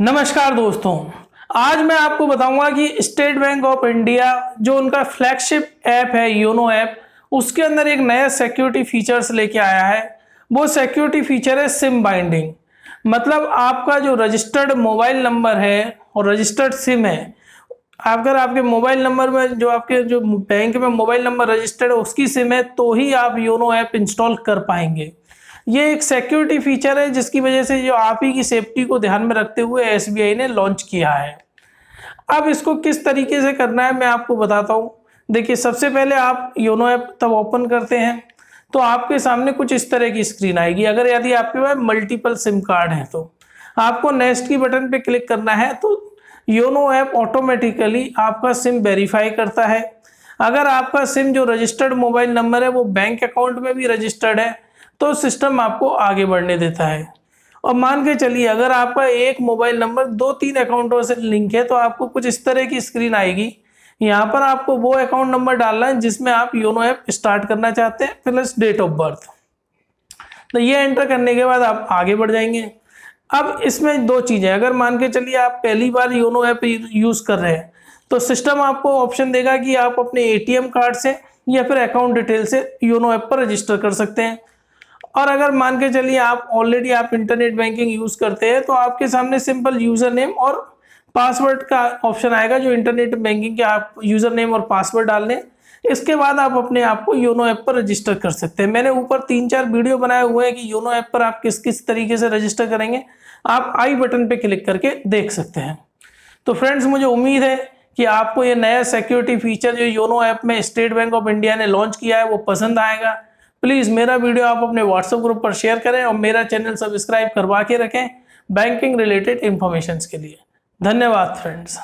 नमस्कार दोस्तों आज मैं आपको बताऊंगा कि स्टेट बैंक ऑफ इंडिया जो उनका फ्लैगशिप ऐप है योनो ऐप उसके अंदर एक नया सिक्योरिटी फीचर्स लेके आया है वो सिक्योरिटी फीचर है सिम बाइंडिंग मतलब आपका जो रजिस्टर्ड मोबाइल नंबर है और रजिस्टर्ड सिम है अगर आपके मोबाइल नंबर में जो आपके जो बैंक में मोबाइल नंबर रजिस्टर्ड है उसकी सिम है तो ही आप योनो ऐप इंस्टॉल कर पाएंगे ये एक सिक्योरिटी फीचर है जिसकी वजह से जो आप ही की सेफ्टी को ध्यान में रखते हुए एस ने लॉन्च किया है अब इसको किस तरीके से करना है मैं आपको बताता हूँ देखिए सबसे पहले आप योनो ऐप तब ओपन करते हैं तो आपके सामने कुछ इस तरह की स्क्रीन आएगी अगर यदि आपके पास मल्टीपल सिम कार्ड है तो आपको नेक्स्ट की बटन पे क्लिक करना है तो योनो ऐप ऑटोमेटिकली आपका सिम वेरीफाई करता है अगर आपका सिम जो रजिस्टर्ड मोबाइल नंबर है वो बैंक अकाउंट में भी रजिस्टर्ड है तो सिस्टम आपको आगे बढ़ने देता है और मान के चलिए अगर आपका एक मोबाइल नंबर दो तीन अकाउंटों से लिंक है तो आपको कुछ इस तरह की स्क्रीन आएगी यहाँ पर आपको वो अकाउंट नंबर डालना है जिसमें आप योनो ऐप स्टार्ट करना चाहते हैं प्लस डेट ऑफ बर्थ तो ये एंटर करने के बाद आप आगे बढ़ जाएंगे अब इसमें दो चीज़ें अगर मान के चलिए आप पहली बार योनो ऐप यूज़ कर रहे हैं तो सिस्टम आपको ऑप्शन देगा कि आप अपने एटीएम कार्ड से या फिर अकाउंट डिटेल से योनो ऐप पर रजिस्टर कर सकते हैं और अगर मान के चलिए आप ऑलरेडी आप इंटरनेट बैंकिंग यूज करते हैं तो आपके सामने सिंपल यूजर नेम और पासवर्ड का ऑप्शन आएगा जो इंटरनेट बैंकिंग के आप यूजर नेम और पासवर्ड डाल लें इसके बाद आप अपने आप को योनो ऐप पर रजिस्टर कर सकते हैं मैंने ऊपर तीन चार वीडियो बनाए हुए हैं कि योनो ऐप पर आप किस किस तरीके से रजिस्टर करेंगे आप आई बटन पर क्लिक करके देख सकते हैं तो फ्रेंड्स मुझे उम्मीद है कि आपको ये नया सिक्योरिटी फीचर जो योनो ऐप में स्टेट बैंक ऑफ इंडिया ने लॉन्च किया है वो पसंद आएगा प्लीज़ मेरा वीडियो आप अपने व्हाट्सएप ग्रुप पर शेयर करें और मेरा चैनल सब्सक्राइब करवा के रखें बैंकिंग रिलेटेड इन्फॉर्मेशन के लिए धन्यवाद फ्रेंड्स